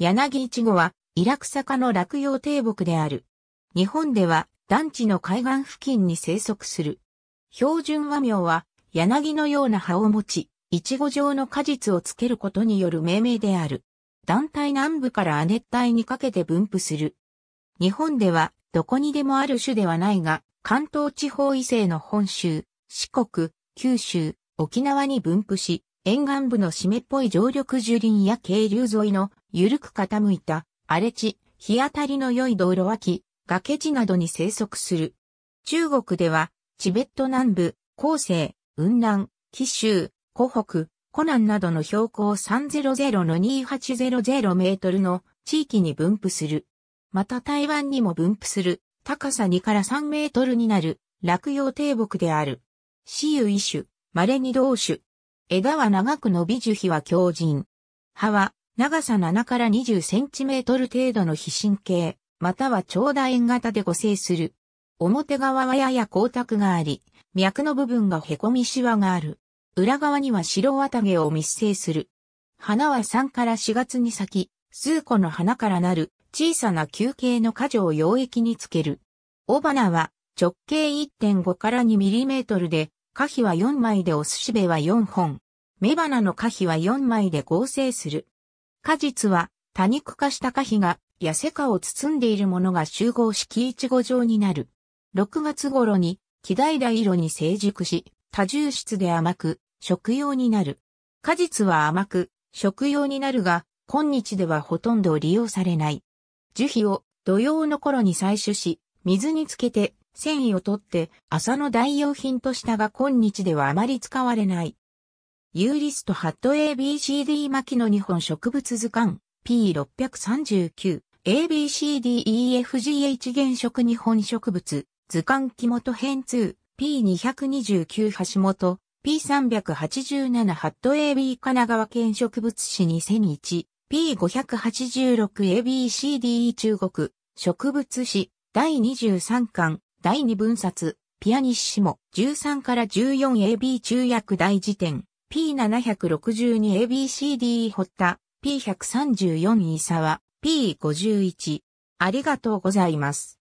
柳いちごは、イラク坂の落葉低木である。日本では、団地の海岸付近に生息する。標準和名は、柳のような葉を持ち、イチゴ状の果実をつけることによる命名である。団体南部から亜熱帯にかけて分布する。日本では、どこにでもある種ではないが、関東地方以西の本州、四国、九州、沖縄に分布し、沿岸部の湿っぽい常緑樹林や渓流沿いの緩く傾いた荒れ地、日当たりの良い道路脇、崖地などに生息する。中国では、チベット南部、広西、雲南、紀州、湖北、湖南などの標高300の2800メートルの地域に分布する。また台湾にも分布する高さ2から3メートルになる落葉低木である。死有一種、稀に同種、枝は長く伸び樹皮は強靭。葉は長さ7から20センチメートル程度の非神経、または長楕円型で固生する。表側はやや光沢があり、脈の部分が凹みシワがある。裏側には白綿毛を密生する。花は3から4月に咲き、数個の花からなる小さな球形の果樹を溶液につける。雄花は直径1.5から2ミリメートルで花皮は4枚でお寿司べは4本。雌花の花皮は4枚で合成する。果実は多肉化した花皮が痩せ化を包んでいるものが集合式イチゴ状になる。6月頃に、木平色に成熟し、多重質で甘く、食用になる。果実は甘く、食用になるが、今日ではほとんど利用されない。樹皮を土曜の頃に採取し、水につけて繊維を取って朝の代用品としたが今日ではあまり使われない。ユーリストハット ABCD 巻の日本植物図鑑 P639 ABCDEFGH 原色日本植物図鑑木本編2 P229 橋本 P387 ハット AB 神奈川県植物史2001 P586ABCDE 中国植物史第23巻第二分冊、ピアニッシモ、13から 14AB 中約大辞典、P762ABCDE 堀田、P134 伊沢、P51。ありがとうございます。